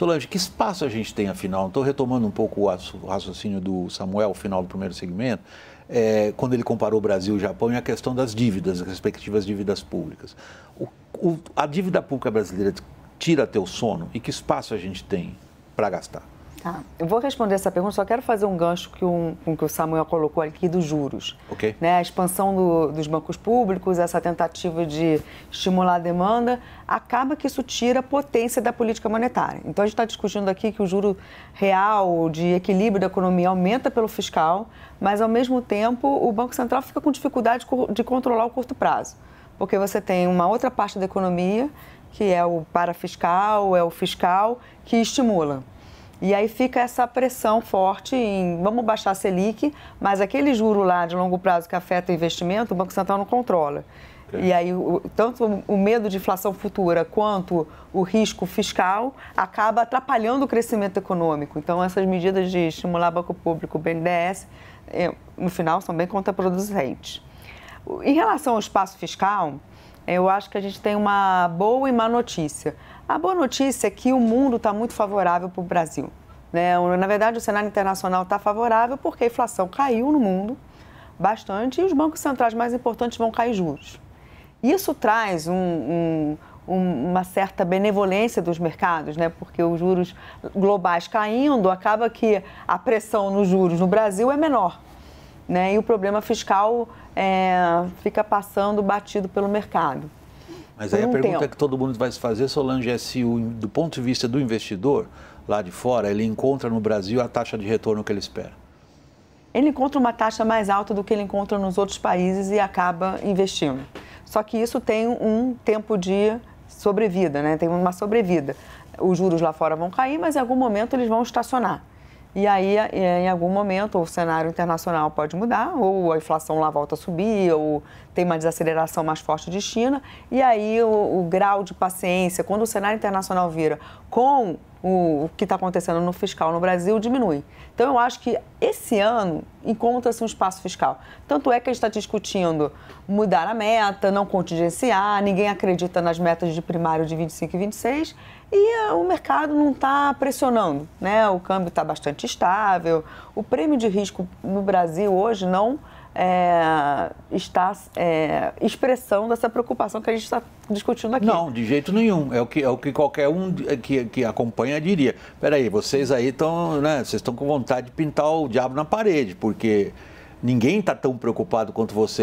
Solange, que espaço a gente tem afinal? Estou retomando um pouco o raciocínio do Samuel, final do primeiro segmento, é, quando ele comparou o Brasil e o Japão e a questão das dívidas, as respectivas dívidas públicas. O, o, a dívida pública brasileira tira teu sono e que espaço a gente tem para gastar? Tá. Eu vou responder essa pergunta, só quero fazer um gancho que um, com que o Samuel colocou aqui dos juros. Né, a expansão do, dos bancos públicos, essa tentativa de estimular a demanda, acaba que isso tira a potência da política monetária. Então a gente está discutindo aqui que o juro real de equilíbrio da economia aumenta pelo fiscal, mas ao mesmo tempo o Banco Central fica com dificuldade de controlar o curto prazo. Porque você tem uma outra parte da economia, que é o parafiscal, é o fiscal, que estimula. E aí fica essa pressão forte em vamos baixar a Selic, mas aquele juro lá de longo prazo que afeta o investimento, o Banco Central não controla. É. E aí, o, tanto o medo de inflação futura quanto o risco fiscal acaba atrapalhando o crescimento econômico. Então, essas medidas de estimular banco público, o BNDES, é, no final, são bem contraproducentes. Em relação ao espaço fiscal, eu acho que a gente tem uma boa e má notícia. A boa notícia é que o mundo está muito favorável para o Brasil. Né? Na verdade, o cenário internacional está favorável porque a inflação caiu no mundo bastante e os bancos centrais mais importantes vão cair juros. Isso traz um, um, uma certa benevolência dos mercados, né? porque os juros globais caindo, acaba que a pressão nos juros no Brasil é menor né? E o problema fiscal é, fica passando batido pelo mercado. Mas aí um a pergunta tempo. que todo mundo vai se fazer, Solange, é se o, do ponto de vista do investidor, lá de fora, ele encontra no Brasil a taxa de retorno que ele espera. Ele encontra uma taxa mais alta do que ele encontra nos outros países e acaba investindo. Só que isso tem um tempo de sobrevida, né? Tem uma sobrevida. Os juros lá fora vão cair, mas em algum momento eles vão estacionar. E aí, é, em algum momento, o cenário internacional pode mudar, ou a inflação lá volta a subir, ou tem uma desaceleração mais forte de China. E aí, o, o grau de paciência, quando o cenário internacional vira com o, o que está acontecendo no fiscal no Brasil diminui. Então, eu acho que esse ano encontra-se um espaço fiscal. Tanto é que a gente está discutindo mudar a meta, não contingenciar, ninguém acredita nas metas de primário de 25 e 26 e eh, o mercado não está pressionando. Né? O câmbio está bastante estável, o prêmio de risco no Brasil hoje não é, está é, expressando essa preocupação que a gente está discutindo aqui. Não, de jeito nenhum. É o que, é o que qualquer um é, que, que acompanha diria. Peraí, vocês aí estão, né? Vocês estão com vontade de pintar o diabo na parede, porque ninguém está tão preocupado quanto vocês.